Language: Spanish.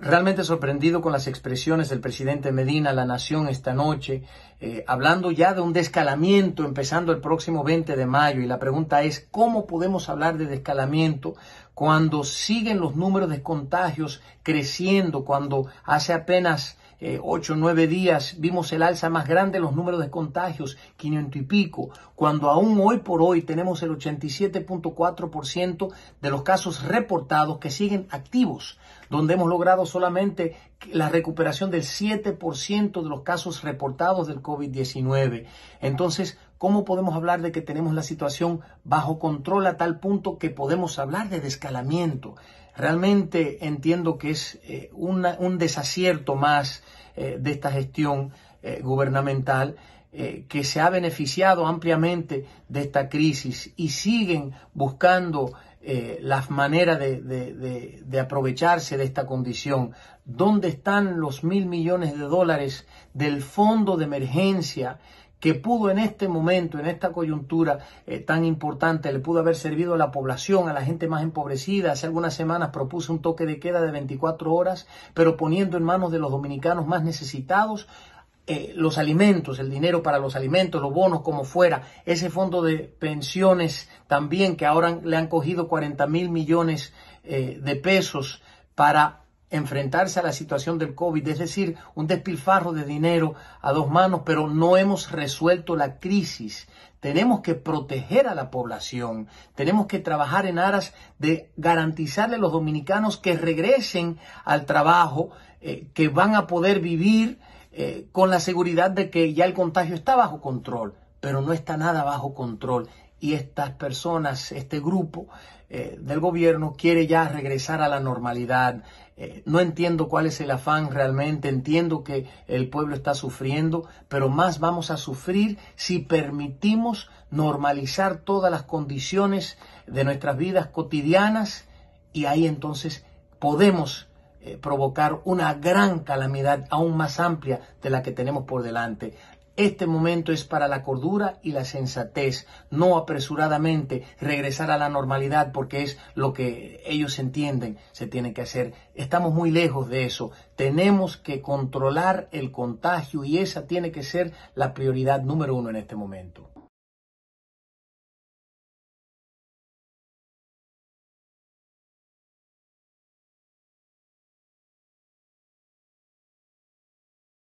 realmente sorprendido con las expresiones del presidente Medina, la nación esta noche, eh, hablando ya de un descalamiento empezando el próximo 20 de mayo. Y la pregunta es, ¿cómo podemos hablar de descalamiento cuando siguen los números de contagios creciendo, cuando hace apenas 8 eh, ocho o nueve días vimos el alza más grande en los números de contagios, 500 y pico, cuando aún hoy por hoy tenemos el 87.4% de los casos reportados que siguen activos, donde hemos logrado solamente la recuperación del 7% de los casos reportados del COVID-19. Entonces, ¿cómo podemos hablar de que tenemos la situación bajo control a tal punto que podemos hablar de descalamiento? Realmente entiendo que es eh, un desacierto más eh, de esta gestión eh, gubernamental que se ha beneficiado ampliamente de esta crisis y siguen buscando las maneras de, aprovecharse de esta condición. ¿Dónde están los mil millones de dólares del fondo de emergencia que pudo en este momento, en esta coyuntura eh, tan importante, le pudo haber servido a la población, a la gente más empobrecida. Hace algunas semanas propuse un toque de queda de 24 horas, pero poniendo en manos de los dominicanos más necesitados eh, los alimentos, el dinero para los alimentos, los bonos, como fuera, ese fondo de pensiones también que ahora le han cogido 40 mil millones eh, de pesos para enfrentarse a la situación del COVID, es decir, un despilfarro de dinero a dos manos, pero no hemos resuelto la crisis. Tenemos que proteger a la población, tenemos que trabajar en aras de garantizarle a los dominicanos que regresen al trabajo, eh, que van a poder vivir eh, con la seguridad de que ya el contagio está bajo control, pero no está nada bajo control y estas personas, este grupo eh, del gobierno quiere ya regresar a la normalidad. Eh, no entiendo cuál es el afán realmente, entiendo que el pueblo está sufriendo, pero más vamos a sufrir si permitimos normalizar todas las condiciones de nuestras vidas cotidianas y ahí entonces podemos eh, provocar una gran calamidad aún más amplia de la que tenemos por delante. Este momento es para la cordura y la sensatez, no apresuradamente regresar a la normalidad porque es lo que ellos entienden se tiene que hacer. Estamos muy lejos de eso. Tenemos que controlar el contagio y esa tiene que ser la prioridad número uno en este momento.